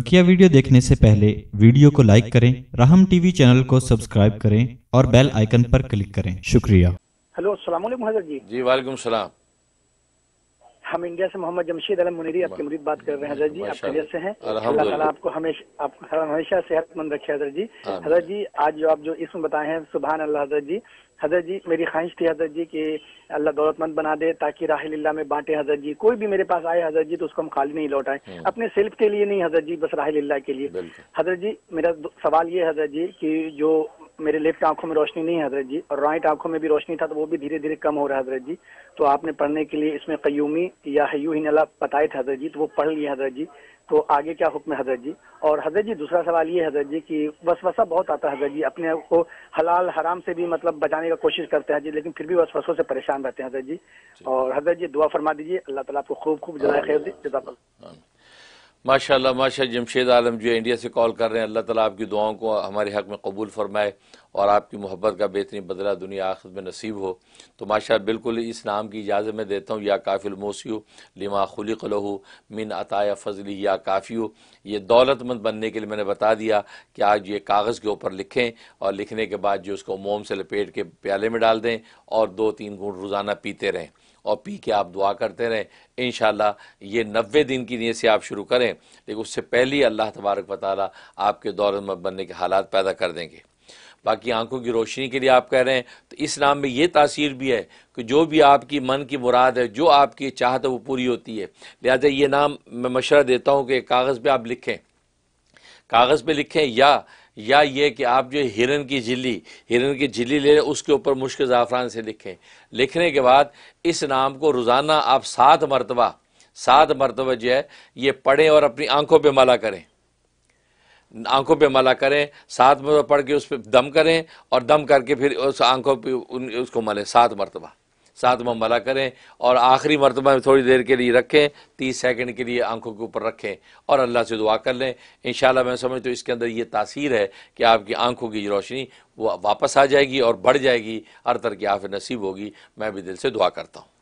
बकिया वीडियो देखने से पहले वीडियो को लाइक करें राहम टीवी चैनल को सब्सक्राइब करें और बेल आइकन पर क्लिक करें शुक्रिया हेलो असला जी जी वालेकुम सलाम हम इंडिया से मोहम्मद जमशेद अलम मुनीरी आपके मुरीद बात कर रहे हैं हजरत जी आप खैरियत से हैं अल्लाह ताला आपको हमेशा आप हमेशा सेहतमंद रखे हजरत जी हजरत जी आज जो आप जो इसमें बताए हैं सुबह अल्लाह हजरत जी हजरत जी मेरी ख्वाहिश थी हजरत जी कि अल्लाह दौलतमंद बना दे ताकि राहिल्ला में बांटे हजरत जी कोई भी मेरे पास आए हजरत जी तो उसको हम खाली नहीं लौटाए हम्म। अपने सेल्फ के लिए नहीं हजरत जी बस राहिल्ला के लिए हजरत जी मेरा सवाल ये हजरत जी कि जो मेरे लेफ्ट आंखों में रोशनी नहीं है हजरत जी और राइट आंखों में भी रोशनी था तो वो भी धीरे धीरे कम हो रहा है हजरत जी तो आपने पढ़ने के लिए इसमें कयूमी या हयू ही नला बताए थे हजरत जी तो वो पढ़ लिया हजरत जी तो आगे क्या हुक्म है हजरत जी और हजरत जी दूसरा सवाल ये हजरत जी बस वसवसा बहुत आता है हजरत जी अपने आप को हलाल हराम से भी मतलब बचाने का कोशिश करते हैं जी लेकिन फिर भी वसवसों से परेशान रहते हैं हजरत जी और हजरत जी दुआ फरमा दीजिए अल्लाह तला आपको खूब खूब जलाए दी दे हाँ। माशाल्लाह माशा जमशेद आलम जो इंडिया से कॉल कर रहे हैं अल्लाह ताला आपकी दुआओं को हमारे हक़ में कबूल फरमाए और आपकी मोहब्बत का बेहतरीन बदला दुनिया आखिर में नसीब हो तो माशा बिल्कुल इस नाम की इजाज़त मैं देता हूँ या काफिल मोसी लिमा खुली कलह मिन अताया फजली या हो ये दौलतमंद बनने के लिए मैंने बता दिया कि आज ये कागज़ के ऊपर लिखें और लिखने के बाद जो उसको मोम से लपेट के प्याले में डाल दें और दो तीन घूट रोज़ाना पीते रहें और पी के आप दुआ करते रहें इन ये नबे दिन की नीयत से आप शुरू करें लेकिन उससे पहले ही अल्लाह तबारक वाली आपके दौर बनने के हालात पैदा कर देंगे बाकी आंखों की रोशनी के लिए आप कह रहे हैं तो इस नाम में ये तासीर भी है कि जो भी आपकी मन की मुराद है जो आपकी चाहत है वो पूरी होती है लिहाजा ये नाम मैं मशरा देता हूँ कि कागज़ पर आप लिखें कागज़ पर लिखें या या ये कि आप जो हिरन की झिल्ली हिरन की झिल्ली ले लें उसके ऊपर मुश्क ज़ाफ़रान से लिखें लिखने के बाद इस नाम को रोज़ाना आप सात मरतबा सात मरतबा जो है ये पढ़ें और अपनी आंखों पर मला करें आंखों पे मला करें सात मरतबा पढ़ के उस पर दम करें और दम करके फिर उस आंखों पे उसको मलें सात मरतबा साथ में मला करें और आखिरी मरतबा में थोड़ी देर के लिए रखें तीस सेकंड के लिए आंखों के ऊपर रखें और अल्लाह से दुआ कर लें इन मैं समझता हूँ इसके अंदर ये तासीर है कि आपकी आंखों की रोशनी वापस आ जाएगी और बढ़ जाएगी हर तरह की आफ नसीब होगी मैं भी दिल से दुआ करता हूँ